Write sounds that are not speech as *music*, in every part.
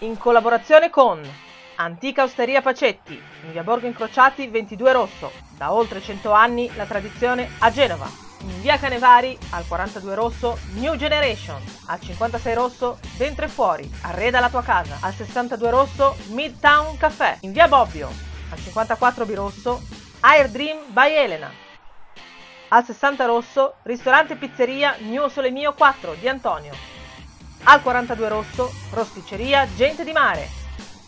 in collaborazione con Antica Osteria Pacetti, in via Borgo Incrociati 22 Rosso, da oltre 100 anni la tradizione a Genova, in via Canevari al 42 Rosso New Generation, al 56 Rosso Dentro e Fuori, arreda la tua casa, al 62 Rosso Midtown Café, in via Bobbio, al 54 B Rosso Air Dream by Elena, al 60 Rosso Ristorante Pizzeria New Sole Mio 4 di Antonio, al 42 Rosso, Rosticceria Gente di Mare,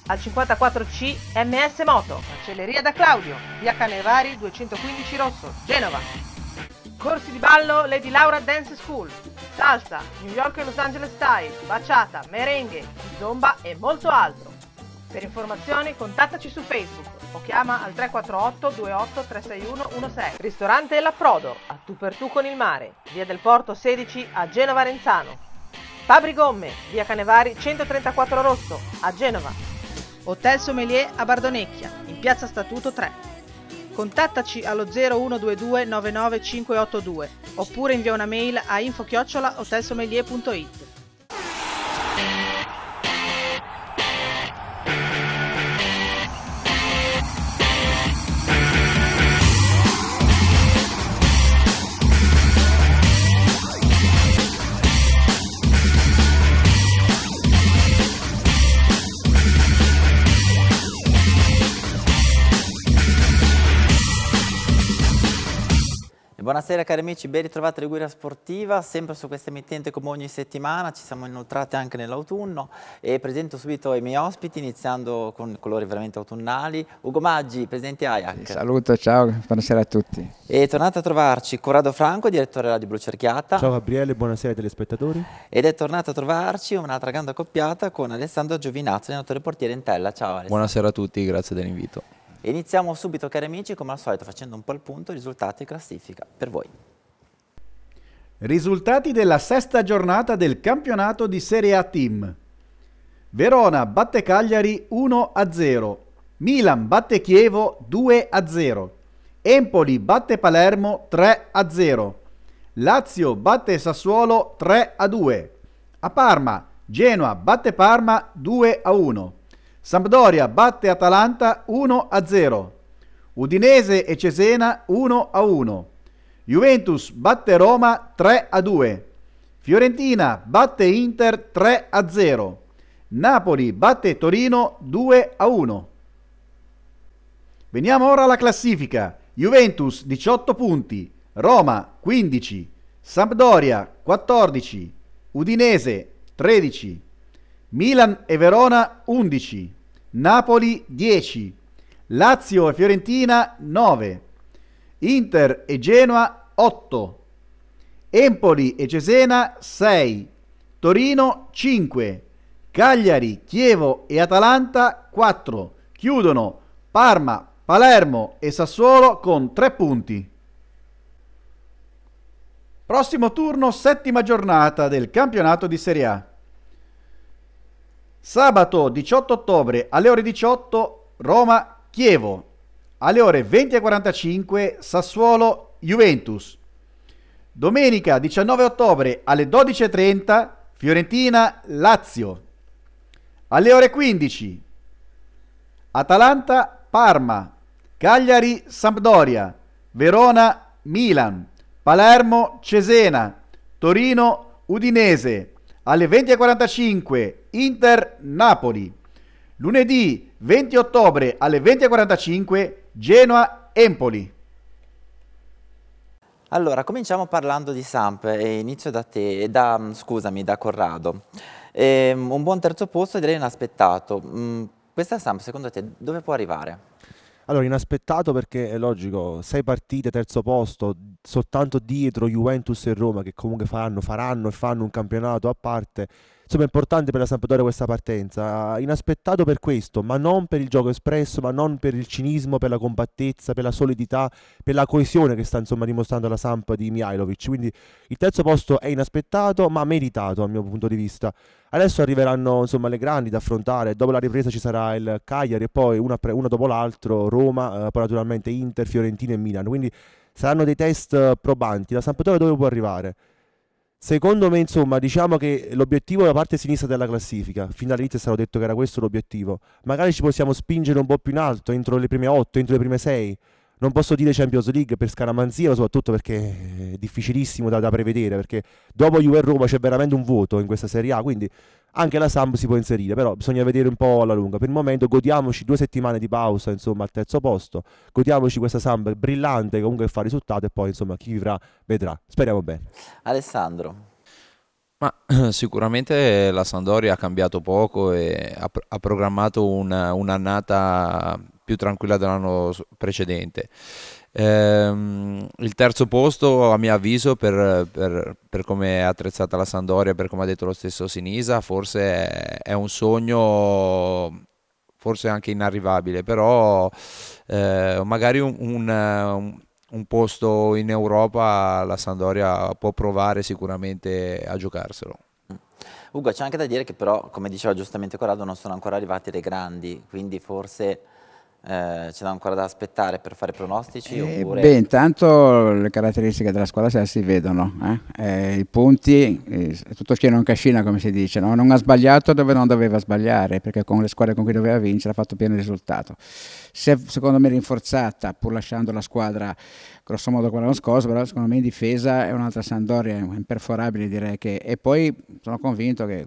al 54C MS Moto, Cancelleria da Claudio, via Canevari 215 Rosso, Genova. Corsi di ballo Lady Laura Dance School, salsa, New York e Los Angeles style, baciata, merengue, zomba e molto altro. Per informazioni contattaci su Facebook o chiama al 348 28 361 16. Ristorante Prodo, a tu per tu con il mare, via del Porto 16 a Genova Renzano. Fabri Gomme, via Canevari 134 Rosso, a Genova. Hotel Sommelier a Bardonecchia, in piazza Statuto 3. Contattaci allo 0122 99582 oppure invia una mail a infochiocciolahotelsommelier.it. Buonasera cari amici, ben ritrovati a Liguria Sportiva, sempre su questa emittente come ogni settimana, ci siamo inoltrati anche nell'autunno e presento subito i miei ospiti iniziando con colori veramente autunnali. Ugo Maggi, presidente Ajax. Saluto, ciao, buonasera a tutti. E tornato a trovarci Corrado Franco, direttore Radio Blu Cerchiata. Ciao Gabriele, buonasera ai telespettatori. Ed è tornato a trovarci un'altra grande accoppiata con Alessandro Giovinazzo, allenatore portiere in tella. Ciao Alessandro. Buonasera a tutti, grazie dell'invito. Iniziamo subito cari amici, come al solito facendo un po' il punto, risultati e classifica per voi. Risultati della sesta giornata del campionato di Serie A Team. Verona batte Cagliari 1-0, Milan batte Chievo 2-0, Empoli batte Palermo 3-0, Lazio batte Sassuolo 3-2, a Parma Genoa batte Parma 2-1, Sampdoria batte Atalanta 1-0. Udinese e Cesena 1-1. Juventus batte Roma 3-2. Fiorentina batte Inter 3-0. Napoli batte Torino 2-1. Veniamo ora alla classifica. Juventus 18 punti, Roma 15, Sampdoria 14, Udinese 13, Milan e Verona 11. Napoli 10, Lazio e Fiorentina 9, Inter e Genoa 8, Empoli e Cesena 6, Torino 5, Cagliari, Chievo e Atalanta 4, chiudono Parma, Palermo e Sassuolo con 3 punti. Prossimo turno, settima giornata del campionato di Serie A. Sabato 18 ottobre alle ore 18 Roma-Chievo, alle ore 20.45 Sassuolo-Juventus. Domenica 19 ottobre alle 12.30 Fiorentina-Lazio. Alle ore 15 Atalanta-Parma, Cagliari-Sampdoria, Verona-Milan, Palermo-Cesena, Torino-Udinese, alle 20.45 Inter-Napoli. Lunedì 20 ottobre alle 20.45 Genoa-Empoli. Allora, cominciamo parlando di Samp e inizio da te, da, scusami, da Corrado. E, ehm, un buon terzo posto direi inaspettato. Mm, questa Samp secondo te dove può arrivare? Allora, inaspettato perché è logico, sei partite, terzo posto, soltanto dietro Juventus e Roma che comunque faranno, faranno e fanno un campionato a parte. Insomma è importante per la Sampdoria questa partenza, ah, inaspettato per questo, ma non per il gioco espresso, ma non per il cinismo, per la compattezza, per la solidità, per la coesione che sta insomma dimostrando la Samp di Mihailovic. Quindi il terzo posto è inaspettato, ma meritato dal mio punto di vista. Adesso arriveranno insomma le grandi da affrontare, dopo la ripresa ci sarà il Cagliari e poi una, una dopo l'altro Roma, eh, poi naturalmente Inter, Fiorentina e Milano. Quindi saranno dei test eh, probanti. La Sampdoria dove può arrivare? Secondo me, insomma, diciamo che l'obiettivo è la parte sinistra della classifica. Fin dall'inizio è stato detto che era questo l'obiettivo. Magari ci possiamo spingere un po' più in alto, entro le prime 8, entro le prime 6. Non posso dire Champions League per scaramanzia, soprattutto perché è difficilissimo da, da prevedere, perché dopo Juve e Roma c'è veramente un vuoto in questa Serie A, quindi anche la Samp si può inserire, però bisogna vedere un po' alla lunga. Per il momento godiamoci due settimane di pausa, insomma, al terzo posto, godiamoci questa Samp brillante comunque fa risultato e poi, insomma, chi vivrà vedrà. Speriamo bene. Alessandro. Ma *clears throat* sicuramente la Sandoria ha cambiato poco e ha, ha programmato una, un'annata più tranquilla dell'anno precedente. Ehm, il terzo posto, a mio avviso, per, per, per come è attrezzata la Sandoria, per come ha detto lo stesso Sinisa, forse è, è un sogno forse anche inarrivabile, però eh, magari un, un, un, posto in Europa la Sandoria può provare sicuramente a giocarselo. Ugo, c'è anche da dire che però, come diceva giustamente Corrado, non sono ancora arrivati le grandi, quindi forse eh, c'è ancora da aspettare per fare pronostici? Eh, oppure... Beh, intanto le caratteristiche della squadra se si vedono, eh? eh i punti, è eh, tutto schieno non cascina come si dice, no? non ha sbagliato dove non doveva sbagliare perché con le squadre con cui doveva vincere ha fatto pieno risultato. Se secondo me rinforzata pur lasciando la squadra grossomodo quella l'anno scorso, però secondo me in difesa è un'altra Sandoria imperforabile direi che... E poi sono convinto che,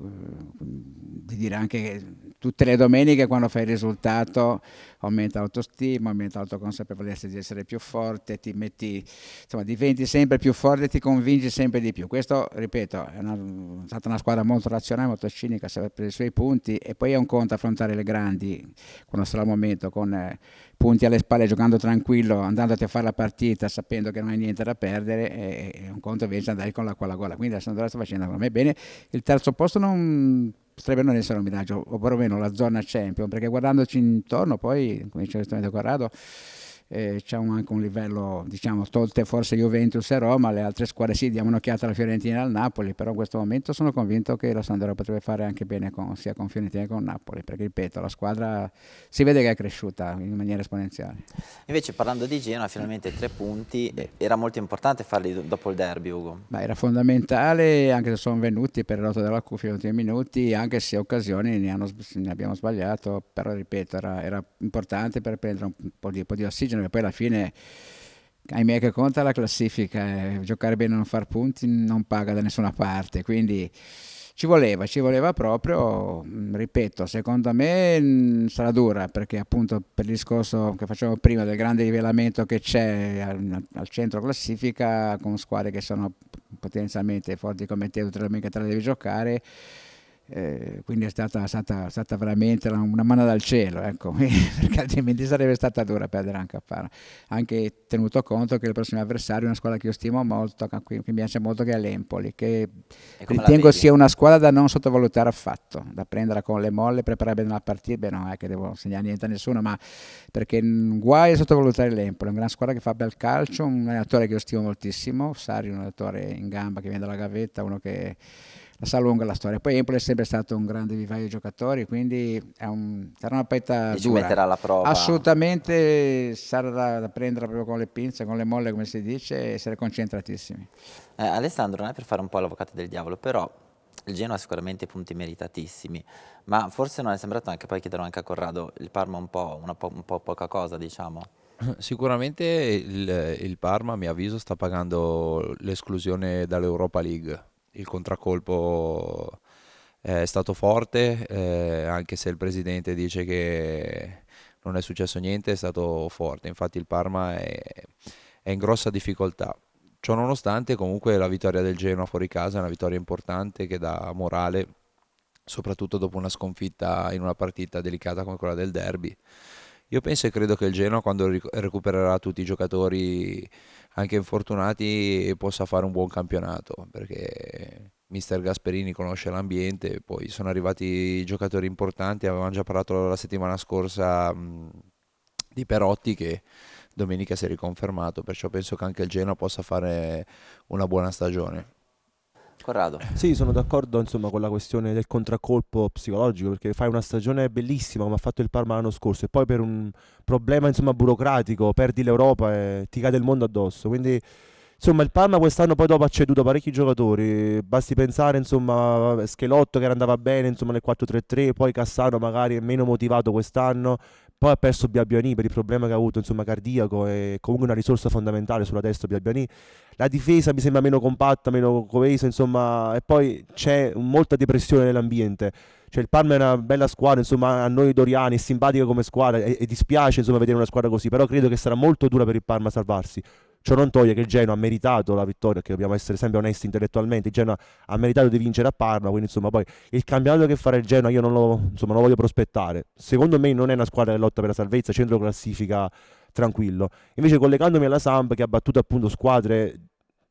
di dire anche che tutte le domeniche quando fai il risultato aumenta l'autostima, aumenta l'autoconsapevolezza di essere più forte, ti metti, insomma diventi sempre più forte, e ti convinci sempre di più. Questo, ripeto, è, una, è stata una squadra molto razionale, molto cinica, sa per i suoi punti e poi è un conto affrontare le grandi quando sarà il momento, con eh, punti alle spalle, giocando tranquillo, andandoti a fare la partita sapendo che non hai niente da perdere, è, è un conto invece andare con la quella gola. Quindi la Sandora sta facendo secondo me bene. Il terzo posto non potrebbe non essere un villaggio, o perlomeno la zona Champion, perché guardandoci intorno poi, come diceva giustamente Corrado, eh, c'è un, anche un livello, diciamo, tolte forse Juventus e Roma, le altre squadre sì, diamo un'occhiata alla Fiorentina e al Napoli, però in questo momento sono convinto che la Sandero potrebbe fare anche bene con, sia con Fiorentina che con Napoli, perché ripeto, la squadra si vede che è cresciuta in maniera esponenziale. Invece parlando di Genoa, finalmente tre punti, era molto importante farli dopo il derby Ugo? Beh, era fondamentale, anche se sono venuti per il rotto della cuffia negli ultimi minuti, anche se occasioni ne, hanno, ne abbiamo sbagliato, però ripeto, era, era importante per prendere un po' di, un po di ossigeno bene, poi alla fine ahimè che conta la classifica, eh, giocare bene e non far punti non paga da nessuna parte, quindi ci voleva, ci voleva proprio, mm, ripeto, secondo me mm, sarà dura perché appunto per il discorso che facevamo prima del grande livellamento che c'è al, al, centro classifica con squadre che sono potenzialmente forti come te, tu mica te la devi giocare eh, quindi è stata, stata, stata veramente una, una mano dal cielo, ecco, *laughs* perché altrimenti sarebbe stata dura perdere anche a Fara. Anche tenuto conto che il prossimo avversario è una squadra che io stimo molto, che mi piace molto, che è l'Empoli, che ritengo sia una squadra da non sottovalutare affatto, da prendere con le molle, preparare bene la partita, beh non è che devo segnare niente a nessuno, ma perché guai a sottovalutare l'Empoli, è una gran squadra che fa bel calcio, un allenatore che io stimo moltissimo, Sari è un allenatore in gamba che viene dalla gavetta, uno che la sa lunga la storia. Poi Empoli è sempre stato un grande vivaio di giocatori, quindi un, sarà una petta e dura. Ci metterà la prova. Assolutamente sarà da, da, prendere proprio con le pinze, con le molle, come si dice, e essere concentratissimi. Eh, Alessandro, non è per fare un po' l'avvocato del diavolo, però il Genoa ha sicuramente punti meritatissimi, ma forse non è sembrato anche, poi chiederò anche a Corrado, il Parma un po', una po', un po poca cosa, diciamo. *laughs* Sicuramente il, il Parma, a mio avviso, sta pagando l'esclusione dall'Europa League il contraccolpo eh, è stato forte, eh, anche se il presidente dice che non è successo niente, è stato forte. Infatti il Parma è, è in grossa difficoltà. Ciononostante comunque la vittoria del Genoa fuori casa è una vittoria importante che dà morale, soprattutto dopo una sconfitta in una partita delicata come quella del derby. Io penso e credo che il Genoa quando ric- recupererà tutti i giocatori anche infortunati possa fare un buon campionato perché mister Gasperini conosce l'ambiente, poi sono arrivati giocatori importanti, avevamo già parlato la settimana scorsa mh, di Perotti che domenica si è riconfermato, perciò penso che anche il Genoa possa fare una buona stagione. Corrado. Sì, sono d'accordo insomma, con la questione del contraccolpo psicologico, perché fai una stagione bellissima come ha fatto il Parma l'anno scorso e poi per un problema insomma, burocratico perdi l'Europa e ti cade il mondo addosso. Quindi insomma il Parma quest'anno poi dopo ha ceduto parecchi giocatori basti pensare insomma Schelotto che andava bene insomma nel 4-3-3 poi Cassano magari è meno motivato quest'anno poi ha perso Biabiani per il problema che ha avuto, insomma, cardiaco e comunque una risorsa fondamentale sulla testa Biabiani. La difesa mi sembra meno compatta, meno coesa, insomma, e poi c'è molta depressione nell'ambiente. Cioè il Parma è una bella squadra, insomma, a noi doriani è simpatica come squadra e, e dispiace, insomma, vedere una squadra così, però credo che sarà molto dura per il Parma salvarsi. Ciò non toglie che il Genoa ha meritato la vittoria, che dobbiamo essere sempre onesti intellettualmente, il Genoa ha meritato di vincere a Parma, quindi insomma poi il campionato che farà il Genoa io non lo, insomma, lo voglio prospettare. Secondo me non è una squadra che lotta per la salvezza, centro classifica tranquillo. Invece collegandomi alla Samp che ha battuto appunto squadre,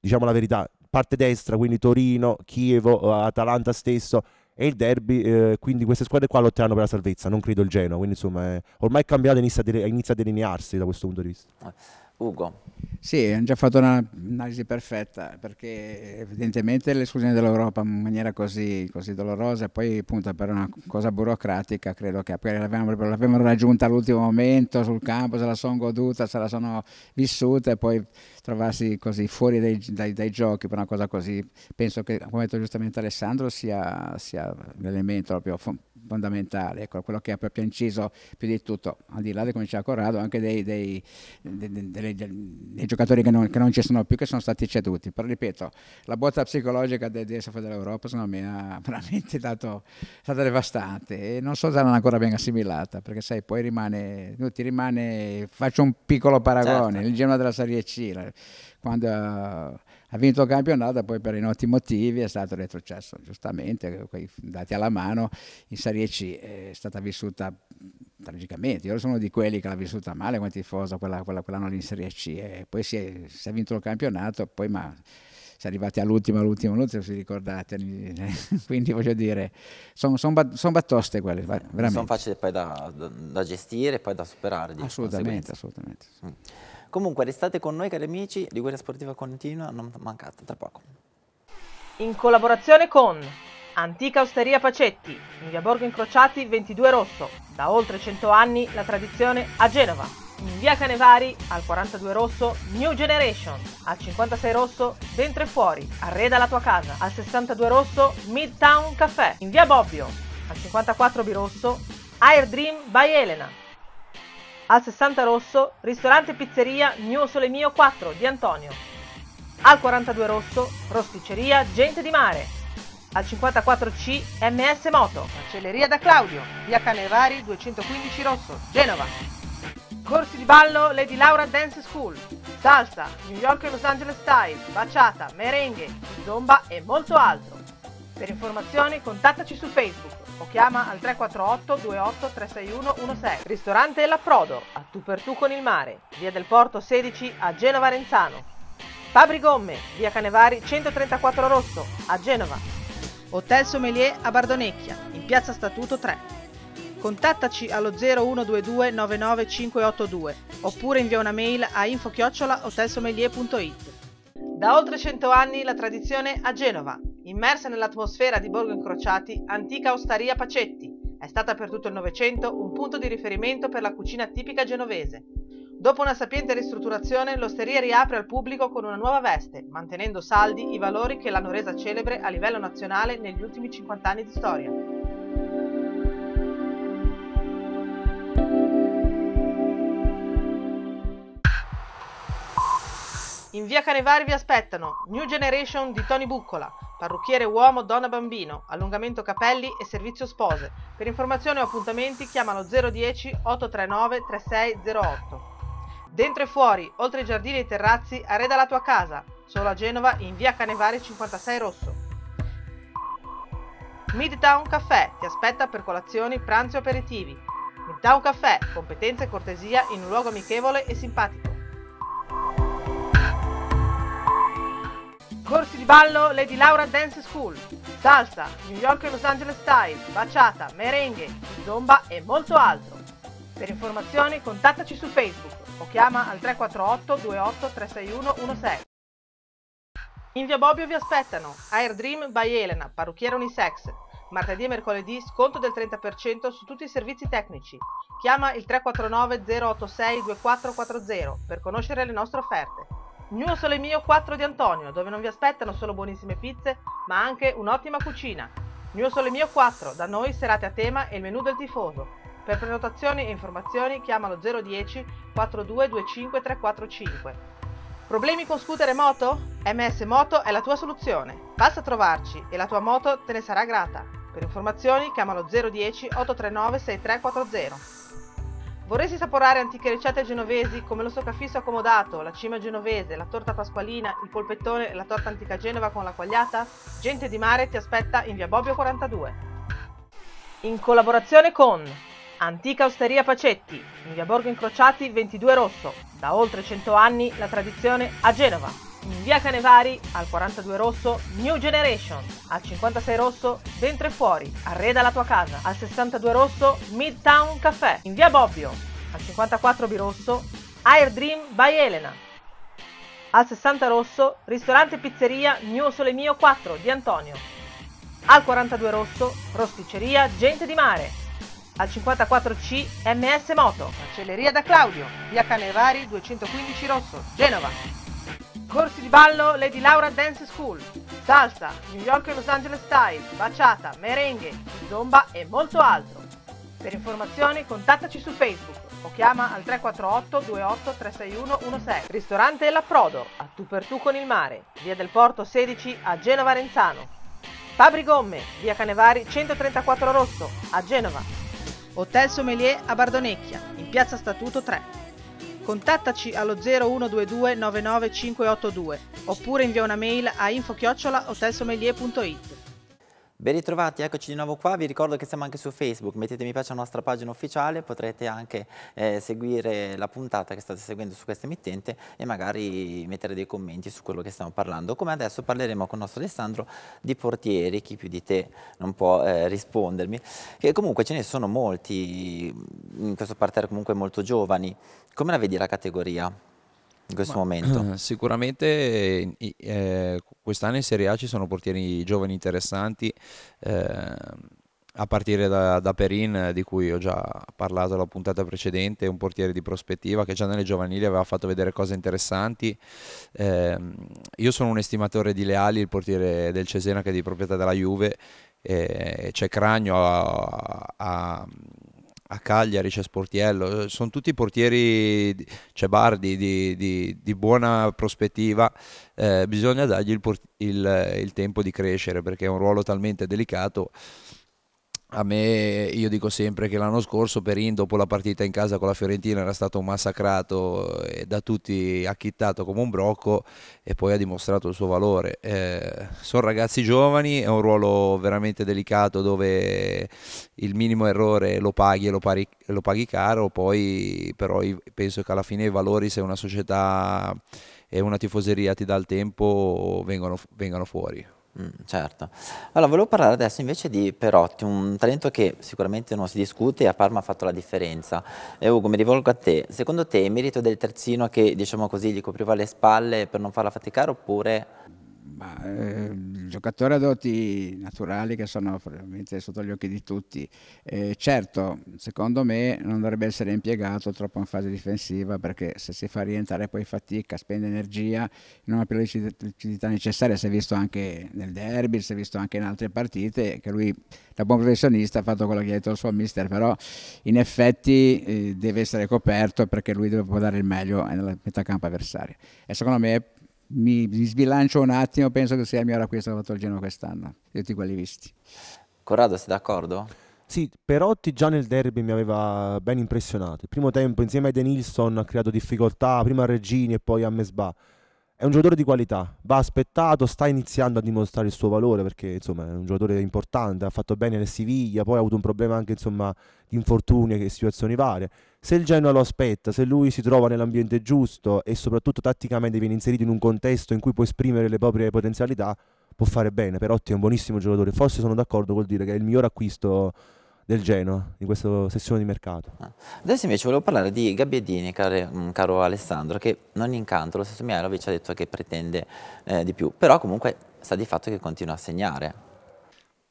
diciamo la verità, parte destra, quindi Torino, Chievo, eh, Atalanta stesso e il derby, eh, quindi queste squadre qua lotteranno per la salvezza, non credo il Genoa, quindi insomma eh, ormai il campionato inizia inizia a delinearsi da questo punto di vista. Ugo, sì, hanno già fatto un'analisi perfetta perché evidentemente l'esclusione dell'Europa in maniera così, così dolorosa e poi appunto per una cosa burocratica credo che l'abbiamo raggiunta all'ultimo momento sul campo, se la sono goduta, se la sono vissuta e poi trovarsi così fuori dai, dai, dai giochi per una cosa così penso che come ha detto giustamente Alessandro sia, sia l'elemento proprio fondamentale, ecco, quello che ha proprio inciso più di tutto, al di là di come diceva Corrado, anche dei, dei, dei, dei giocatori che non, che non, ci sono più, che sono stati ceduti. Però ripeto, la botta psicologica del DSF dell'Europa secondo me ha *laughs* veramente dato, è stata devastante e non so se l'hanno ancora ben assimilata, perché sai, poi rimane, ti rimane, faccio un piccolo paragone, certo. il Genoa della Serie C, quando ha vinto il campionato, poi per i noti motivi è stato retrocesso, giustamente, dati alla mano, in Serie C è stata vissuta tragicamente. Io sono di quelli che l'ha vissuta male come tifoso quella, quella, quell'anno lì in Serie C e eh. poi si è, si è vinto il campionato, poi ma si è arrivati all'ultimo, all'ultimo, all'ultimo, se ricordate. Eh. *laughs* Quindi voglio dire, sono son, son battoste quelle, veramente. Sono facili poi da, da, gestire e poi da superare. Assolutamente, assolutamente. Mm. Comunque restate con noi cari amici, Liguria Sportiva Continua non mancate, tra poco. In collaborazione con Antica Osteria Pacetti, in via Borgo Incrociati 22 Rosso, da oltre 100 anni la tradizione a Genova. In via Canevari al 42 Rosso New Generation, al 56 Rosso Dentro e Fuori, Arreda la tua casa, al 62 Rosso Midtown Café, in via Bobbio, al 54 B Rosso Air Dream by Elena, al 60 Rosso, ristorante e pizzeria New Mio 4 di Antonio. Al 42 Rosso, rosticceria Gente di Mare. Al 54C, MS Moto. Macelleria da Claudio, via Canevari 215 Rosso, Genova. Corsi di ballo Lady Laura Dance School. Salsa, New York e Los Angeles Style, baciata, merengue, zomba e molto altro. Per informazioni contattaci su Facebook o chiama al 348 28 361 16. Ristorante La Prodo, a tu per tu con il mare, via del Porto 16 a Genova Renzano. Fabri Gomme, via Canevari 134 Rosso, a Genova. Hotel Sommelier a Bardonecchia, in piazza Statuto 3. Contattaci allo 0122 99582 oppure invia una mail a info-hotelsommelier.it. Da oltre 100 anni la tradizione a Genova immersa nell'atmosfera di Borgo Incrociati, antica osteria Pacetti. È stata per tutto il Novecento un punto di riferimento per la cucina tipica genovese. Dopo una sapiente ristrutturazione, l'osteria riapre al pubblico con una nuova veste, mantenendo saldi i valori che l'hanno resa celebre a livello nazionale negli ultimi 50 anni di storia. In via Canevari vi aspettano New Generation di Tony Buccola, parrucchiere uomo donna bambino, allungamento capelli e servizio spose. Per informazioni o appuntamenti chiamano 010 839 3608. Dentro e fuori, oltre i giardini e i terrazzi, arreda la tua casa, solo a Genova in via Canevari 56 Rosso. Midtown Caffè ti aspetta per colazioni, pranzi e aperitivi. Midtown Caffè, competenza e cortesia in un luogo amichevole e simpatico corsi di ballo Lady Laura Dance School, salsa, New York e Los Angeles style, baciata, merengue, zomba e molto altro. Per informazioni contattaci su Facebook o chiama al 348 28 361 16. In via Bobbio vi aspettano Air Dream by Elena, parrucchiere unisex. Martedì e mercoledì sconto del 30% su tutti i servizi tecnici. Chiama il 349 086 2440 per conoscere le nostre offerte. Gnuo Le Mio 4 di Antonio, dove non vi aspettano solo buonissime pizze, ma anche un'ottima cucina. Gnuo Le Mio 4, da noi serate a tema e il menù del tifoso. Per prenotazioni e informazioni chiamalo 010 4225 345. Problemi con scooter e moto? MS Moto è la tua soluzione. Basta trovarci e la tua moto te ne sarà grata. Per informazioni chiamalo 010 839 6340. Vorresti saporare antiche ricette genovesi come lo soccafisso accomodato, la cima genovese, la torta pasqualina, il polpettone e la torta antica Genova con la quagliata? Gente di mare ti aspetta in via Bobbio 42. In collaborazione con Antica Osteria Pacetti, in via Borgo Incrociati 22 Rosso, da oltre 100 anni la tradizione a Genova in via Canevari al 42 rosso New Generation, al 56 rosso Dentro e Fuori, Arreda la tua casa, al 62 rosso Midtown Cafè, in via Bobbio, al 54 B rosso Air Dream by Elena, al 60 rosso Ristorante e Pizzeria New Sole Mio 4 di Antonio, al 42 rosso Rosticceria Gente di Mare, al 54C MS Moto, Cancelleria da Claudio, via Canevari 215 rosso, Genova. Corsi di ballo Lady Laura Dance School, salsa, New York e Los Angeles style, baciata, merengue, zomba e molto altro. Per informazioni contattaci su Facebook o chiama al 348 28 361 16. Ristorante L'Approdo, a tu per tu con il mare, via del Porto 16 a Genova Renzano. Fabri Gomme, via Canevari 134 Rosso, a Genova. Hotel Sommelier a Bardonecchia, in piazza Statuto 3. Contattaci allo 0122 99582 oppure invia una mail a infochiocciola hotelsommelier.it. Ben ritrovati, eccoci di nuovo qua, vi ricordo che siamo anche su Facebook, mettete mi piace alla nostra pagina ufficiale, potrete anche eh, seguire la puntata che state seguendo su questa emittente e magari mettere dei commenti su quello che stiamo parlando. Come adesso parleremo con il nostro Alessandro di portieri, chi più di te non può eh, rispondermi, che comunque ce ne sono molti in questo parterre comunque molto giovani. Come la vedi la categoria? in questo Ma, momento? Eh, sicuramente eh, quest'anno in Serie A ci sono portieri giovani interessanti, eh, a partire da, da, Perin, di cui ho già parlato la puntata precedente, un portiere di prospettiva che già nelle giovanili aveva fatto vedere cose interessanti. Eh, io sono un estimatore di Leali, il portiere del Cesena che è di proprietà della Juve, c'è Cragno a, a, a a Cagliari c'è Sportiello, eh, sono tutti portieri, c'è cioè Bardi di, di, di buona prospettiva, eh, bisogna dargli il, il, il tempo di crescere perché è un ruolo talmente delicato a me, io dico sempre che l'anno scorso Perin dopo la partita in casa con la Fiorentina era stato massacrato e da tutti acchittato come un brocco e poi ha dimostrato il suo valore. Eh, sono ragazzi giovani, è un ruolo veramente delicato dove il minimo errore lo paghi e lo, pari, lo paghi caro, poi però penso che alla fine i valori se una società e una tifoseria ti dà il tempo vengono, vengono fuori. Mm, certo. Allora, volevo parlare adesso invece di Perotti, un talento che sicuramente non si discute e a Parma ha fatto la differenza. E Ugo, mi rivolgo a te. Secondo te è merito del terzino che, diciamo così, gli copriva le spalle per non farla faticare oppure ma, eh, giocatori a doti naturali che sono probabilmente sotto gli occhi di tutti. Eh, certo, secondo me non dovrebbe essere impiegato troppo in fase difensiva perché se si fa rientrare poi fatica, spende energia, non ha più la lucidità necessaria, si è visto anche nel derby, si è visto anche in altre partite che lui da buon professionista ha fatto quello che ha detto il suo mister, però in effetti eh, deve essere coperto perché lui deve dare il meglio nella metà campo avversaria. E secondo me mi, mi sbilancio un attimo, penso che sia il miglior acquisto che ha fatto il Genoa quest'anno, tutti quelli visti. Corrado, sei d'accordo? Sì, Perotti già nel derby mi aveva ben impressionato. Il primo tempo insieme a Denilson ha creato difficoltà prima a Regini e poi a Mesbah è un giocatore di qualità, va aspettato, sta iniziando a dimostrare il suo valore perché insomma è un giocatore importante, ha fatto bene nel Siviglia, poi ha avuto un problema anche insomma, di infortuni e situazioni varie. Se il Genoa lo aspetta, se lui si trova nell'ambiente giusto e soprattutto tatticamente viene inserito in un contesto in cui può esprimere le proprie potenzialità, può fare bene, Perotti è un buonissimo giocatore, forse sono d'accordo col dire che è il miglior acquisto del Genoa in questa sessione di mercato. Ah. Adesso invece volevo parlare di Gabbiadini, caro, mm, caro Alessandro, che non incanto, lo stesso Mialovic ha detto che pretende eh, di più, però comunque sta di fatto che continua a segnare.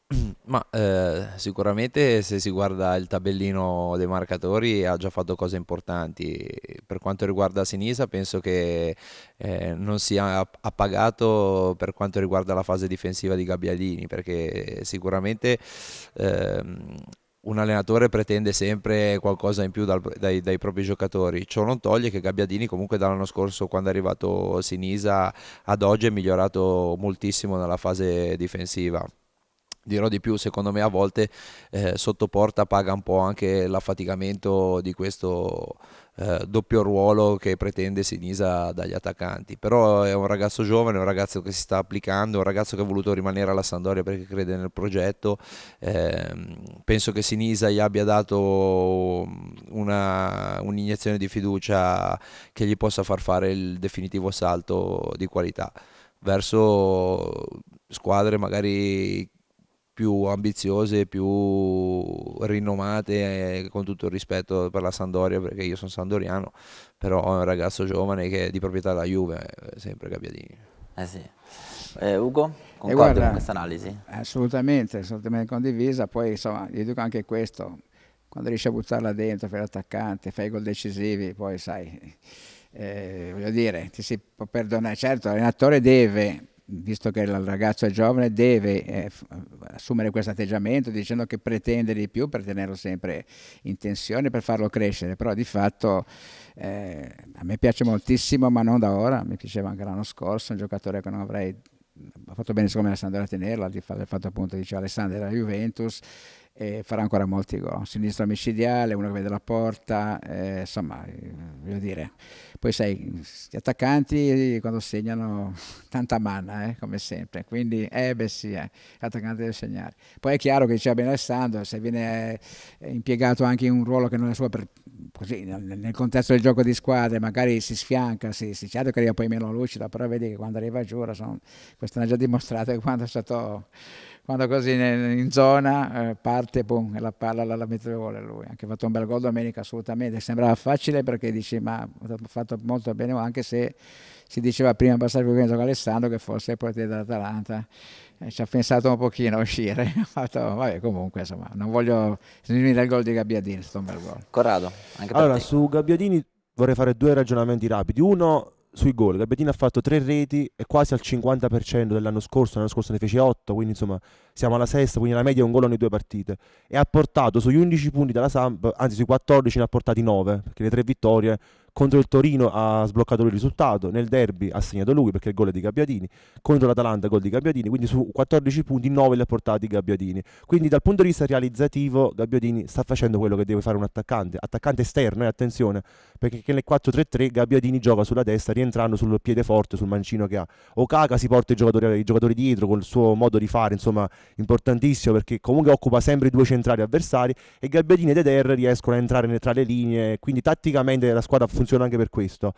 *clears throat* Ma eh, sicuramente se si guarda il tabellino dei marcatori ha già fatto cose importanti. Per quanto riguarda Sinisa penso che eh, non sia appagato per quanto riguarda la fase difensiva di Gabbiadini perché sicuramente... Eh, un allenatore pretende sempre qualcosa in più dal, dai, dai, propri giocatori. Ciò non toglie che Gabbiadini, comunque, dall'anno scorso, quando è arrivato Sinisa ad oggi, è migliorato moltissimo nella fase difensiva. Dirò di più, secondo me a volte eh, sotto porta paga un po' anche l'affaticamento di questo eh, doppio ruolo che pretende Sinisa dagli attaccanti, però è un ragazzo giovane, un ragazzo che si sta applicando, un ragazzo che ha voluto rimanere alla Sandoria perché crede nel progetto, eh, penso che Sinisa gli abbia dato una, un'iniezione di fiducia che gli possa far fare il definitivo salto di qualità verso squadre magari più ambiziose, più rinomate, eh, con tutto il rispetto per la Sandoria, perché io sono sandoriano, però è un ragazzo giovane che è di proprietà della Juve, eh, sempre Gabbiadini. Eh sì. Eh, Ugo, concordi con eh, questa analisi? Assolutamente, assolutamente condivisa, poi insomma, gli dico anche questo, quando riesci a buttarla dentro, fai l'attaccante, fai i gol decisivi, poi sai... Eh, voglio dire, ti si può perdonare, certo l'allenatore deve visto che il ragazzo è giovane, deve eh, assumere questo atteggiamento dicendo che pretende di più per tenerlo sempre in tensione, per farlo crescere, però di fatto eh, a me piace moltissimo, ma non da ora, mi piaceva anche l'anno scorso, un giocatore che non avrei ha fatto bene siccome Alessandro a tenerla, il fatto appunto diceva Alessandro era Juventus, e farà ancora molti gol. Sinistra micidiale, uno che vede la porta, eh, insomma, voglio dire. Poi sai, gli attaccanti quando segnano *laughs* tanta manna, eh, come sempre, quindi eh beh sì, eh, l'attaccante deve segnare. Poi è chiaro che diceva bene Alessandro, se viene eh, impiegato anche in un ruolo che non è suo per, così, nel contesto del gioco di squadre, magari si sfianca, si, si certo che arriva poi meno lucida, però vedi che quando arriva giù, questo ha già dimostrato che quando è stato quando così in zona eh, parte boom, la palla la, la vuole lui. Anche fatto un bel gol domenica assolutamente, sembrava facile perché dici ma ha fatto molto bene anche se si diceva prima di passare più passaggio con Alessandro che forse è portiere dell'Atalanta. Eh, ci ha pensato un pochino a uscire, *laughs* ha fatto vabbè comunque insomma non voglio sentire il gol di Gabbiadini, sto un bel gol. Corrado, anche allora, per Allora su Gabbiadini vorrei fare due ragionamenti rapidi. Uno sui gol. Gabbiadini ha fatto tre reti, e quasi al 50% dell'anno scorso, l'anno scorso ne fece 8, quindi insomma siamo alla sesta, quindi la media è un gol ogni due partite. E ha portato sugli 11 punti dalla Samp, anzi sui 14 ne ha portati 9, perché le tre vittorie contro il Torino ha sbloccato il risultato, nel derby ha segnato lui perché il gol è di Gabbiadini, contro l'Atalanta gol di Gabbiadini, quindi su 14 punti 9 le ha portati Gabbiadini. Quindi dal punto di vista realizzativo Gabbiadini sta facendo quello che deve fare un attaccante, attaccante esterno e eh, attenzione, perché nel 4-3-3 Gabbiadini gioca sulla destra rientrando sul piede forte, sul mancino che ha. Okaka si porta i giocatori, i giocatori dietro col suo modo di fare, insomma importantissimo perché comunque occupa sempre i due centrali avversari e Gabbiadini ed Eder riescono a entrare tra le linee, quindi tatticamente la squadra funziona funziona anche per questo.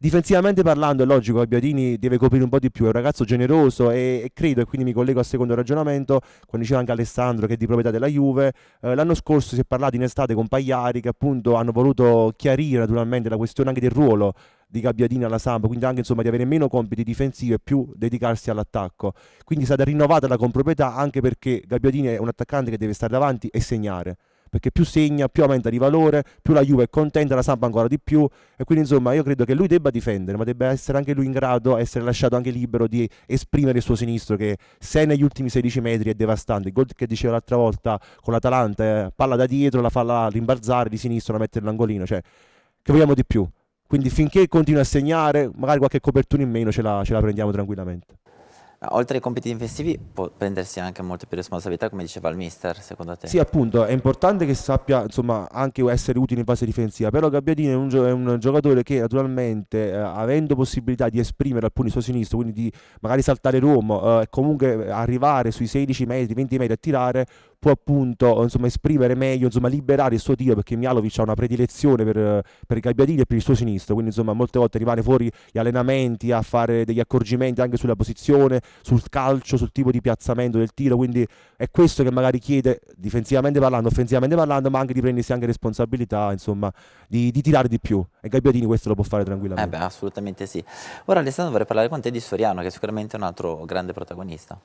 Difensivamente parlando, è logico che Biadini deve coprire un po' di più, è un ragazzo generoso e, e, credo, e quindi mi collego al secondo ragionamento, quando diceva anche Alessandro che è di proprietà della Juve, eh, l'anno scorso si è parlato in estate con Pagliari che appunto hanno voluto chiarire naturalmente la questione anche del ruolo di Gabbiadini alla Samp, quindi anche insomma di avere meno compiti difensivi e più dedicarsi all'attacco. Quindi è stata rinnovata la comproprietà anche perché Gabbiadini è un attaccante che deve stare davanti e segnare perché più segna, più aumenta di valore, più la Juve è contenta, la Sampa ancora di più e quindi insomma io credo che lui debba difendere, ma debba essere anche lui in grado, essere lasciato anche libero di esprimere il suo sinistro che se negli ultimi 16 metri è devastante, il gol che diceva l'altra volta con l'Atalanta, eh, palla da dietro, la fa là, rimbalzare di sinistro, la mette nell'angolino, cioè che vogliamo di più? Quindi finché continua a segnare, magari qualche copertura in meno ce la, ce la prendiamo tranquillamente. Ah, oltre ai compiti investivi può prendersi anche molte più responsabilità come diceva il mister secondo te? Sì appunto è importante che sappia insomma anche essere utile in fase difensiva però Gabbiadini è un, gio- è un giocatore che naturalmente eh, avendo possibilità di esprimere alcuni suo sinistro quindi di magari saltare Roma eh, e eh, comunque arrivare sui 16 metri 20 metri a tirare può appunto insomma, esprimere meglio, insomma, liberare il suo tiro perché Mialovic ha una predilezione per, per Gabbiadini e per il suo sinistro, quindi insomma molte volte rimane fuori gli allenamenti a fare degli accorgimenti anche sulla posizione, sul calcio, sul tipo di piazzamento del tiro, quindi è questo che magari chiede difensivamente parlando, offensivamente parlando, ma anche di prendersi anche responsabilità, insomma, di, di tirare di più e Gabbiadini questo lo può fare tranquillamente. Eh beh, assolutamente sì. Ora Alessandro vorrei parlare con te di Soriano che è sicuramente un altro grande protagonista.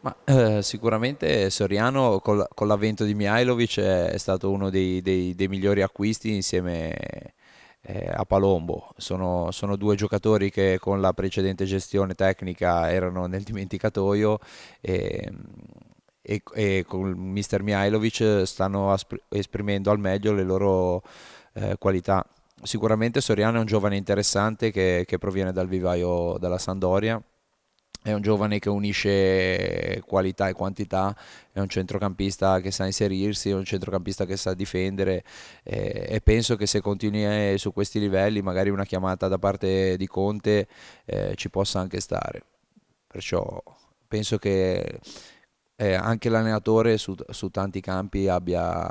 Ma, eh, sicuramente Soriano col, con l'avvento di Mihailovic è, è stato uno dei, dei, dei, migliori acquisti insieme eh, a Palombo. Sono, sono, due giocatori che con la precedente gestione tecnica erano nel dimenticatoio e, ehm, e, e con il mister Mihailovic stanno esprimendo al meglio le loro eh, qualità. Sicuramente Soriano è un giovane interessante che, che proviene dal vivaio della Sandoria è un giovane che unisce qualità e quantità, è un centrocampista che sa inserirsi, è un centrocampista che sa difendere eh, e penso che se continui eh, su questi livelli magari una chiamata da parte di Conte eh, ci possa anche stare. Perciò penso che eh, anche l'allenatore su, su, tanti campi abbia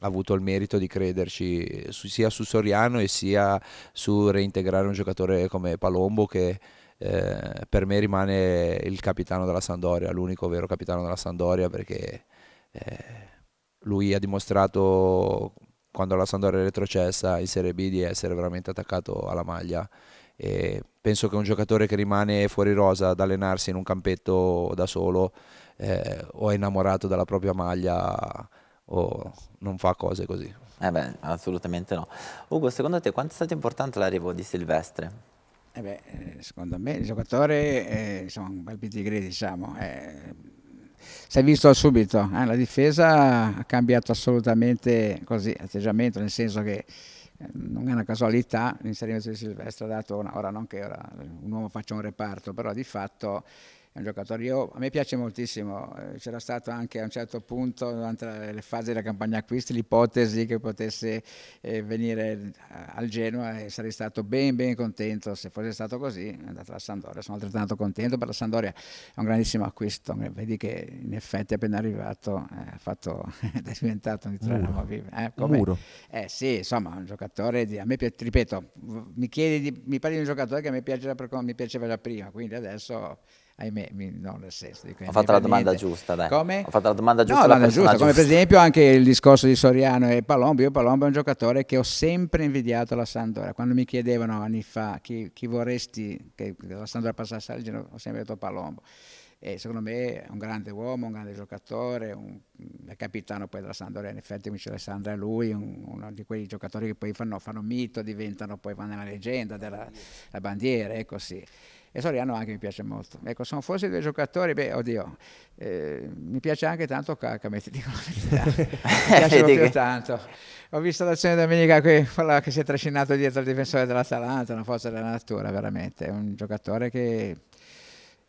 avuto il merito di crederci eh, su, sia su Soriano e sia su reintegrare un giocatore come Palombo che eh, per me rimane il capitano della Sandoria, l'unico vero capitano della Sandoria perché eh, lui ha dimostrato quando la Sandoria è retrocessa in Serie B di essere veramente attaccato alla maglia e penso che un giocatore che rimane fuori rosa ad allenarsi in un campetto da solo eh, o è innamorato della propria maglia o non fa cose così. Eh beh, assolutamente no. Ugo, secondo te quanto è stato importante l'arrivo di Silvestre? Eh beh, eh, secondo me il giocatore è eh, un bel pitigrì, diciamo. Eh, si è visto subito, eh, la difesa ha cambiato assolutamente così, atteggiamento, nel senso che eh, non è una casualità, l'inserimento di Silvestro ha dato, una, ora non che ora un uomo faccia un reparto, però di fatto è un giocatore, io, a me piace moltissimo, eh, c'era stato anche a un certo punto durante le fasi della campagna acquisti l'ipotesi che potesse eh, venire eh, al Genoa e sarei stato ben ben contento se fosse stato così, è andato alla Sandoria, sono altrettanto contento per la Sandoria, è un grandissimo acquisto, vedi che in effetti appena arrivato eh, fatto, *laughs* è diventato un muro. Eh, muro. Eh sì, insomma, un giocatore, di, a me piace, ripeto, mi, chiedi di, mi parli di un giocatore che mi piaceva, mi piaceva già prima, quindi adesso ahimè, no, nel senso. Dico, Ho fatto la domanda giusta, dai. Come? Ho fatto la domanda giusta. No, la domanda giusta, come per esempio anche il discorso di Soriano e Palombo. Io Palombo è un giocatore che ho sempre invidiato alla Sandora. Quando mi chiedevano anni fa chi, chi vorresti che la Sandora passasse al Geno, ho sempre detto Palombo. E secondo me è un grande uomo, un grande giocatore, un, è capitano poi della Sandora, in effetti Michele Sandra è lui, un, uno di quei giocatori che poi fanno, fanno mito, diventano poi fanno una leggenda della bandiera, ecco sì e Soriano anche mi piace molto. Ecco, sono forse due giocatori, beh, oddio, eh, mi piace anche tanto Cacame, ti dico la verità, *laughs* mi eh, piace proprio tanto. Ho visto l'azione domenica qui, che si è trascinato dietro il difensore dell'Atalanta, una forza della natura veramente, è un giocatore che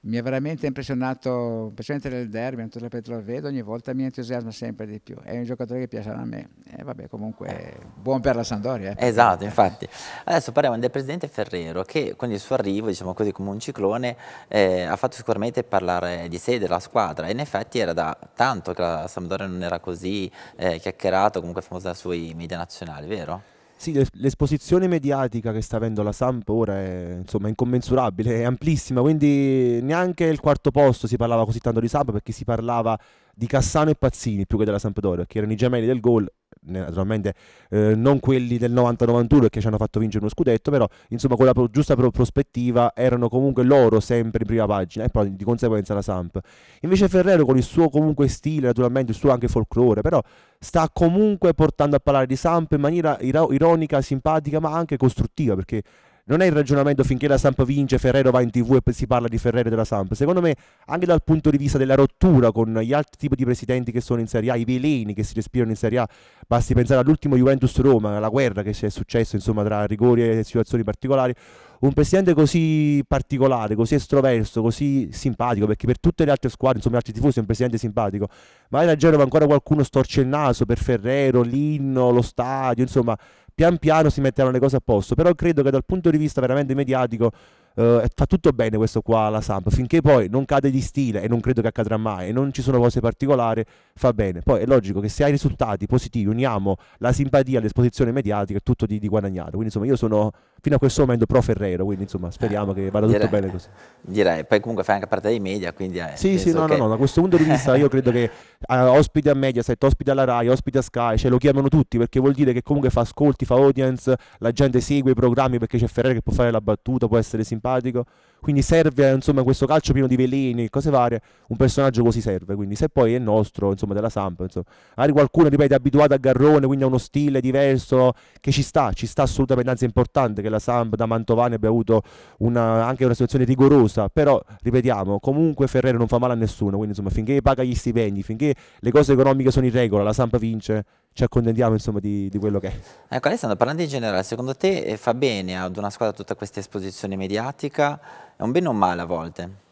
mi ha veramente impressionato, specialmente nel derby, anche ripeto, lo vedo, ogni volta mi entusiasma sempre di più. È un giocatore che piace a me. E vabbè, comunque buon per la Sandoria. Eh. Esatto, infatti. Adesso parliamo del presidente Ferrero che con il suo arrivo, diciamo così, come un ciclone, eh, ha fatto sicuramente parlare di sé, della squadra. E in effetti era da tanto che la Sandoria non era così eh, chiacchierata, comunque famosa sui media nazionali, vero? Sì, l'esposizione mediatica che sta avendo la Samp ora è insomma, incommensurabile, è amplissima, quindi neanche il quarto posto si parlava così tanto di Samp perché si parlava di Cassano e Pazzini più che della Sampdoria, che erano i gemelli del gol naturalmente eh, non quelli del 90-91 che ci hanno fatto vincere uno scudetto, però insomma con la pro- giusta pro- prospettiva erano comunque loro sempre in prima pagina e poi di conseguenza la Samp. Invece Ferrero con il suo comunque stile, naturalmente il suo anche folklore, però sta comunque portando a parlare di Samp in maniera iro- ironica, simpatica, ma anche costruttiva perché non è il ragionamento finché la Samp vince, Ferrero va in tv e si parla di Ferrero e della Samp. Secondo me, anche dal punto di vista della rottura con gli altri tipi di presidenti che sono in Serie A, i veleni che si respirano in Serie A, basti pensare all'ultimo Juventus-Roma, alla guerra che si è successo insomma, tra rigori e situazioni particolari un presidente così particolare, così estroverso, così simpatico, perché per tutte le altre squadre, insomma, gli altri tifosi è un presidente simpatico, ma era Genova ancora qualcuno storce il naso per Ferrero, l'inno, lo stadio, insomma, pian piano si metteranno le cose a posto, però credo che dal punto di vista veramente mediatico Uh, fa tutto bene questo qua la Samp finché poi non cade di stile e non credo che accadrà mai e non ci sono cose particolari fa bene poi è logico che se hai risultati positivi uniamo la simpatia all'esposizione mediatica è tutto di, di guadagnato quindi insomma io sono fino a questo momento pro Ferrero, quindi insomma speriamo che vada tutto bene così. Direi, poi comunque fai anche parte dei media, quindi... Eh, sì, sì, no, che... no, no, da questo punto di vista io credo che *laughs* eh, ospite a Mediaset, ospite alla Rai, ospite a Sky, cioè lo chiamano tutti perché vuol dire che comunque fa ascolti, fa audience, la gente segue i programmi perché c'è Ferrero che può fare la battuta, può essere simpatico, quindi serve insomma questo calcio pieno di veleni, cose varie, un personaggio così serve, quindi se poi è nostro, insomma della Samp, insomma, magari qualcuno, ripeto, è abituato a Garrone, quindi ha uno stile diverso, che ci sta, ci sta assolutamente, anzi è importante Che che la Samp da Mantovani abbia avuto una, anche una situazione rigorosa, però ripetiamo, comunque Ferrero non fa male a nessuno, quindi insomma finché paga gli stipendi, finché le cose economiche sono in regola, la Samp vince, ci accontentiamo insomma di, di, quello che è. Ecco Alessandro, parlando in generale, secondo te eh, fa bene ad una squadra tutta questa esposizione mediatica? È un bene o un male a volte?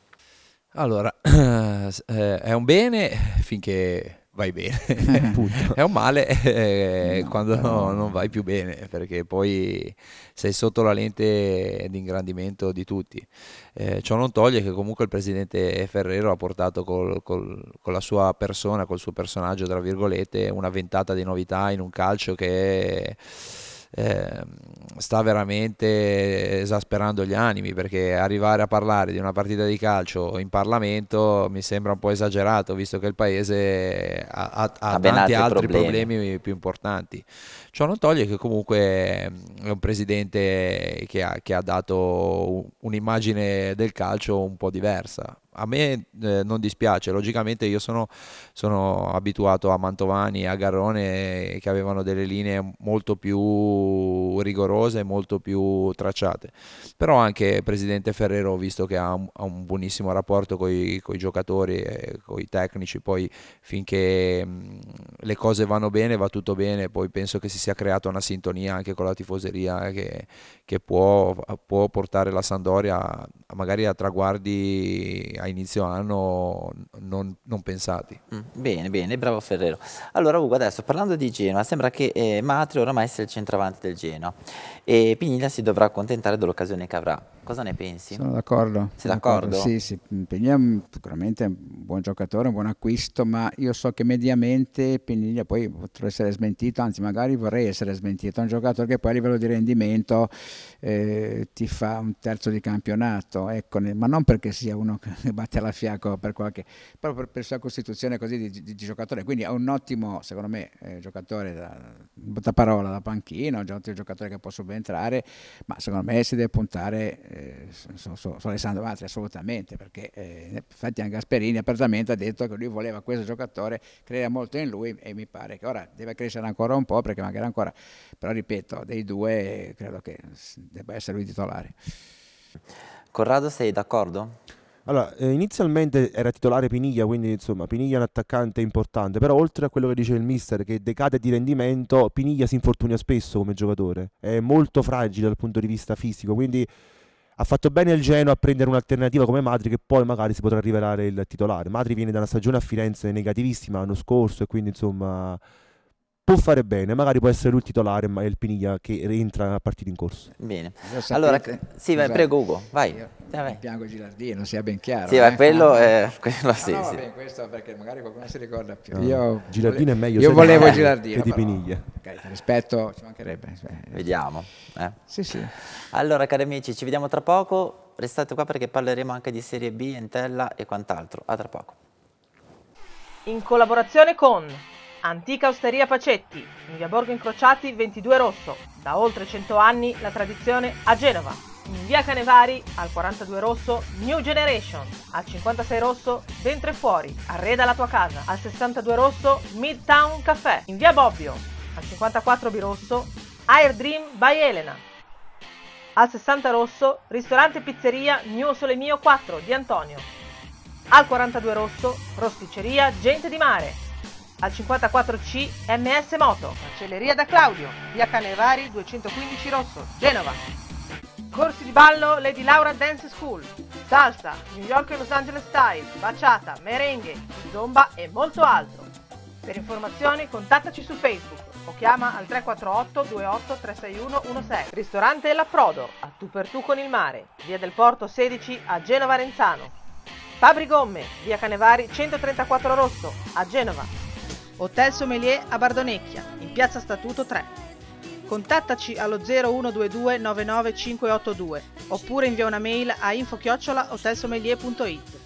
Allora, *clears throat* eh, è un bene finché vai bene. *laughs* è un male eh, no, quando però... non vai più bene, perché poi sei sotto la lente d'ingrandimento di tutti. Eh, ciò non toglie che comunque il presidente Ferrero ha portato col, col, con la sua persona, col suo personaggio, tra virgolette, una ventata di novità in un calcio che... È Ehm, sta veramente esasperando gli animi perché arrivare a parlare di una partita di calcio in Parlamento mi sembra un po' esagerato visto che il Paese ha, ha, ha tanti altri problemi. problemi più importanti. Ciò non toglie che comunque ehm, è un presidente che ha, che ha dato un'immagine del calcio un po' diversa. A me eh, non dispiace, logicamente io sono, sono, abituato a Mantovani, e a Garrone eh, che avevano delle linee molto più rigorose, molto più tracciate. Però anche il presidente Ferrero visto che ha un, ha un buonissimo rapporto con i giocatori, con i tecnici, poi finché mh, mm, le cose vanno bene va tutto bene, poi penso che si si è creata una sintonia anche con la tifoseria eh, che, che può, può, portare la Sandoria magari a traguardi a inizio anno non, non pensati. Mm, bene, bene, bravo Ferrero. Allora Ugo, adesso parlando di Genoa, sembra che eh, Matri oramai sia il centravanti del Genoa e Piniglia si dovrà accontentare dell'occasione che avrà. Cosa ne pensi? Sono d'accordo. Sei d'accordo? d'accordo? Sì, sì. Peniglia sicuramente un buon giocatore, un buon acquisto, ma io so che mediamente Peniglia poi potrà essere smentito, anzi magari vorrei essere smentito. È un giocatore che poi a livello di rendimento eh, ti fa un terzo di campionato, ecco, ma non perché sia uno che *laughs* batte alla fiaco per qualche, proprio per sua costituzione così di, di, di, giocatore. Quindi è un ottimo, secondo me, eh, giocatore da, da, parola, da panchina, un ottimo giocatore che può subentrare, ma secondo me si deve puntare eh, sono so, so, Alessandro Mazzi assolutamente perché eh, infatti anche Gasperini apertamente ha detto che lui voleva questo giocatore credeva molto in lui e mi pare che ora deve crescere ancora un po' perché magari ancora però ripeto dei due credo che debba essere lui titolare Corrado sei d'accordo? Allora, eh, inizialmente era titolare Piniglia, quindi insomma Piniglia è un attaccante importante, però oltre a quello che dice il mister, che decade di rendimento, Piniglia si infortuna spesso come giocatore, è molto fragile dal punto di vista fisico, quindi ha fatto bene il Genoa a prendere un'alternativa come Madri che poi magari si potrà rivelare il titolare. Madri viene da una stagione a Firenze negativissima l'anno scorso e quindi insomma può fare bene, magari può essere lui il titolare, ma è il Piniglia che rientra a partita in corso. Bene, allora sì, vai, esatto. prego Ugo, vai. vai. Piango Girardino, sia ben chiaro. Sì, eh? quello, ah, è, *laughs* quello ah, sì, no, sì. Vabbè, questo perché magari qualcuno si ricorda più. Ah, io, Gilardino vole- è meglio. Io volevo Girardino, Che di Piniglia. okay, rispetto ci mancherebbe. Cioè, eh. Vediamo. Eh. Sì, sì. Allora cari amici, ci vediamo tra poco. Restate qua perché parleremo anche di Serie B, Entella e quant'altro. A tra poco. In collaborazione con... Antica Osteria Pacetti, in via Borgo Incrociati 22 Rosso, da oltre 100 anni la tradizione a Genova. In via Canevari al 42 Rosso New Generation, al 56 Rosso Dentro e Fuori, Arreda la tua casa, al 62 Rosso Midtown Café, in via Bobbio, al 54 B Rosso Air Dream by Elena, al 60 Rosso Ristorante e Pizzeria New Sole Mio 4 di Antonio, al 42 Rosso Rosticceria Gente di Mare, al 54C MS Moto, Cancelleria da Claudio, via Canevari 215 Rosso, Genova. Corsi di ballo Lady Laura Dance School, salsa, New York e Los Angeles style, baciata, merengue, zomba e molto altro. Per informazioni contattaci su Facebook o chiama al 348 28 361 16. Ristorante La Prodo, a tu per tu con il mare, via del Porto 16 a Genova Renzano. Fabri Gomme, via Canevari 134 Rosso, a Genova. Hotel Sommelier a Bardonecchia, in piazza Statuto 3. Contattaci allo 0122 99582 oppure invia una mail a infochiocciola hotelsommelier.it.